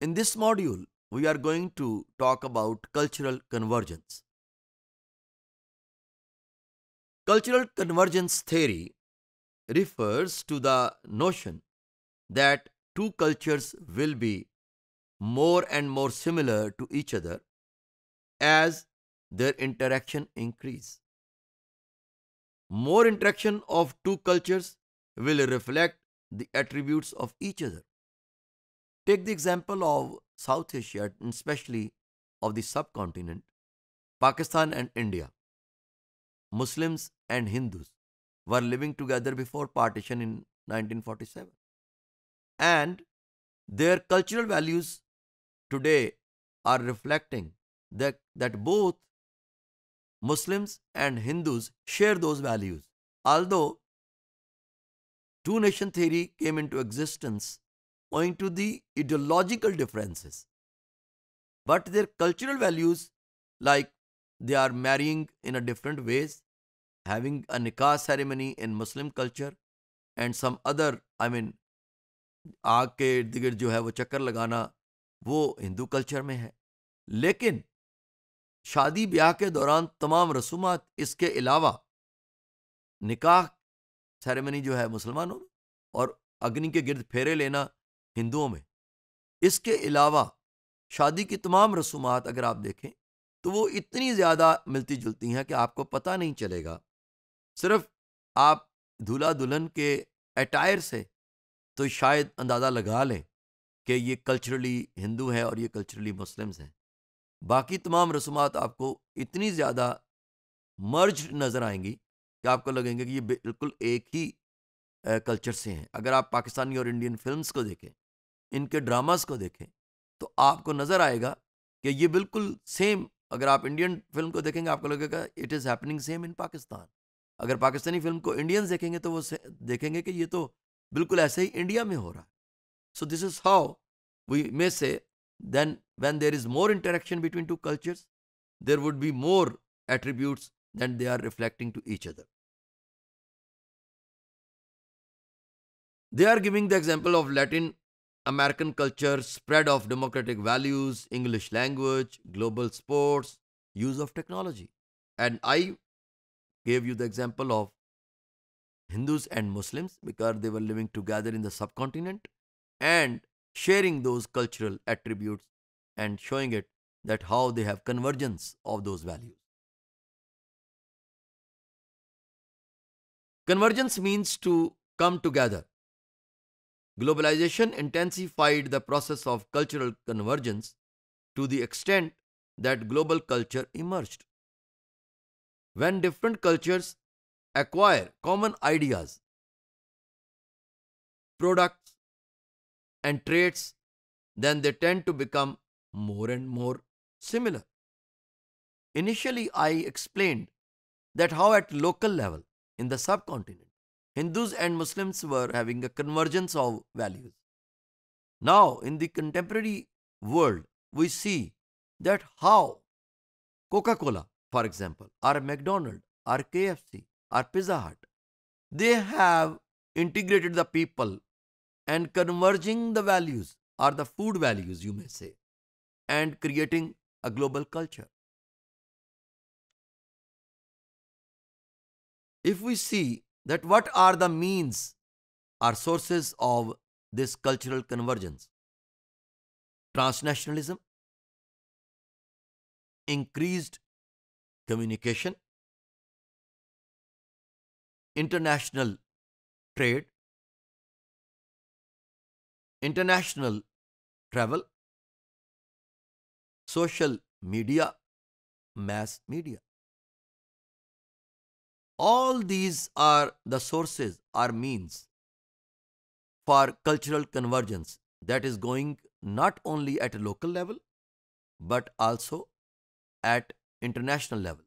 In this module, we are going to talk about cultural convergence. Cultural convergence theory refers to the notion that two cultures will be more and more similar to each other as their interaction increase. More interaction of two cultures will reflect the attributes of each other. Take the example of South Asia and especially of the subcontinent, Pakistan and India. Muslims and Hindus were living together before partition in 1947. And their cultural values today are reflecting that, that both Muslims and Hindus share those values. Although two nation theory came into existence owing to the ideological differences. But their cultural values, like they are marrying in a different ways, having a nikah ceremony in Muslim culture, and some other, I mean, आग के इर्द गिर्द जो है वो चक्कर लगाना वो हिंदू कल्चर में है लेकिन शादी ब्याह के दौरान तमाम रसूमात इसके अलावा निकाह सेरेमनी जो है मुसलमानों में और अग्नि के गिर्द फेरे लेना हिंदुओं में इसके अलावा शादी की तमाम रसूमात अगर आप देखें तो वो इतनी ज़्यादा मिलती जुलती हैं कि आपको पता नहीं चलेगा सिर्फ आप दूल्हा दुल्हन के अटायर से तो शायद अंदाज़ा लगा लें कि ये कल्चरली हिंदू है और ये कल्चरली मुस्लिम्स हैं बाकी तमाम रसूमात आपको इतनी ज़्यादा मर्ज नज़र आएंगी कि आपको लगेंगे कि ये बिल्कुल एक ही कल्चर से हैं अगर आप पाकिस्तानी और इंडियन फिल्म्स को देखें इनके ड्रामास को देखें तो आपको नज़र आएगा कि ये बिल्कुल सेम अगर आप इंडियन फिल्म को देखेंगे आपको लगेगा it is happening same in Pakistan अगर पाकिस्तानी फिल्म को इंडियंस देखेंगे तो वो देखेंगे कि ये तो बिल्कुल ऐसे ही इंडिया में हो रहा है so this is how we may say then when there is more interaction between two cultures there would be more attributes than they are reflecting to each other they are giving the example of Latin American culture, spread of democratic values, English language, global sports, use of technology. And I gave you the example of Hindus and Muslims because they were living together in the subcontinent and sharing those cultural attributes and showing it that how they have convergence of those values. Convergence means to come together Globalization intensified the process of cultural convergence to the extent that global culture emerged. When different cultures acquire common ideas, products, and traits, then they tend to become more and more similar. Initially, I explained that how at local level in the subcontinent, Hindus and Muslims were having a convergence of values. Now, in the contemporary world, we see that how Coca Cola, for example, or McDonald's, or KFC, or Pizza Hut, they have integrated the people and converging the values or the food values, you may say, and creating a global culture. If we see that what are the means or sources of this cultural convergence? Transnationalism, increased communication, international trade, international travel, social media, mass media. All these are the sources or means for cultural convergence that is going not only at a local level but also at international level.